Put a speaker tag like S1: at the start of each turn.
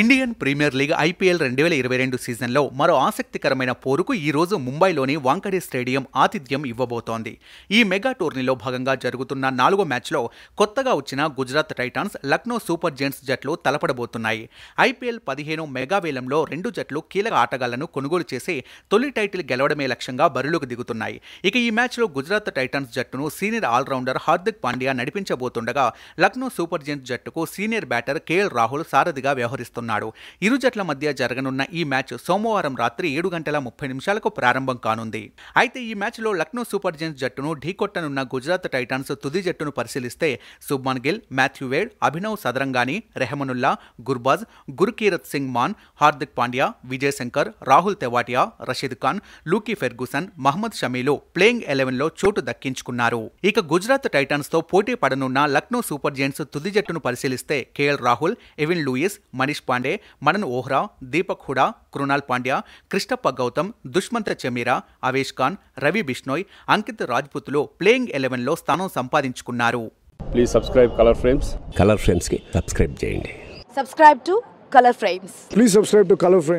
S1: Indian premier league IPL రెండు వేల ఇరవై రెండు సీజన్లో మరో ఆసక్తికరమైన పోరుకు ఈరోజు ముంబైలోని వాంకడే స్టేడియం ఆతిథ్యం ఇవ్వబోతోంది ఈ మెగా టోర్నీలో భాగంగా జరుగుతున్న నాలుగో మ్యాచ్లో కొత్తగా వచ్చిన Gujarat Titans Lucknow super giants జట్లు తలపడబోతున్నాయి ఐపీఎల్ పదిహేను మెగా వేలంలో రెండు జట్లు కీలక ఆటగాళ్లను కొనుగోలు చేసి తొలి టైటిల్ గెలవడమే లక్ష్యంగా బరిలోకి దిగుతున్నాయి ఇక ఈ మ్యాచ్లో గుజరాత్ టైటాన్స్ జట్టును సీనియర్ ఆల్రౌండర్ హార్దిక్ పాండ్యా నడిపించబోతుండగా లక్నో సూపర్ జెంట్స్ జట్టుకు సీనియర్ బ్యాటర్ కేఎల్ రాహుల్ సారథిగా వ్యవహరిస్తారు చేస్తున్నాడు ఇరు జట్ల మధ్య జరగనున్న ఈ మ్యాచ్ సోమవారం రాత్రి ఏడు గంటల ముప్పై నిమిషాలకు ప్రారంభం కానుంది అయితే ఈ మ్యాచ్లో లక్నో సూపర్ జైన్స్ జట్టును ఢీకొట్టనున్న గుజరాత్ టైటాన్స్ తుది జట్టును పరిశీలిస్తే Shubman Gill Matthew Wade Abhinav Sadarangani Rahmanullah Gurbaz Gurkeerat Singh Mann Hardik Pandya Vijay Shankar Rahul Tewatia Rashid Khan Lockie Ferguson Mohammed షమీలు ప్లేయింగ్ ఎలెవెన్లో చోటు దక్కించుకున్నారు ఇక గుజరాత్ టైటాన్స్తో పోటీ పడనున్న లక్నో సూపర్ జైన్స్ తుది జట్టును పరిశీలిస్తే KL Rahul Evin Lewis Manish Pandey Manan Vohra Deepak Hooda Krunal Pandya Krishnappa Gowtham Dushmantha Chameera Avesh Khan Ravi Bishnoi Ankit రాజ్పుత్లు ప్లేయింగ్ ఎలెవెన్లో స్థానం సంపాదించుకున్నారు please subscribe
S2: colour frames colour ఫ్రేమ్స్కి సబ్స్క్రైబ్ చేయండి subscribe to colour frames please subscribe to colour frames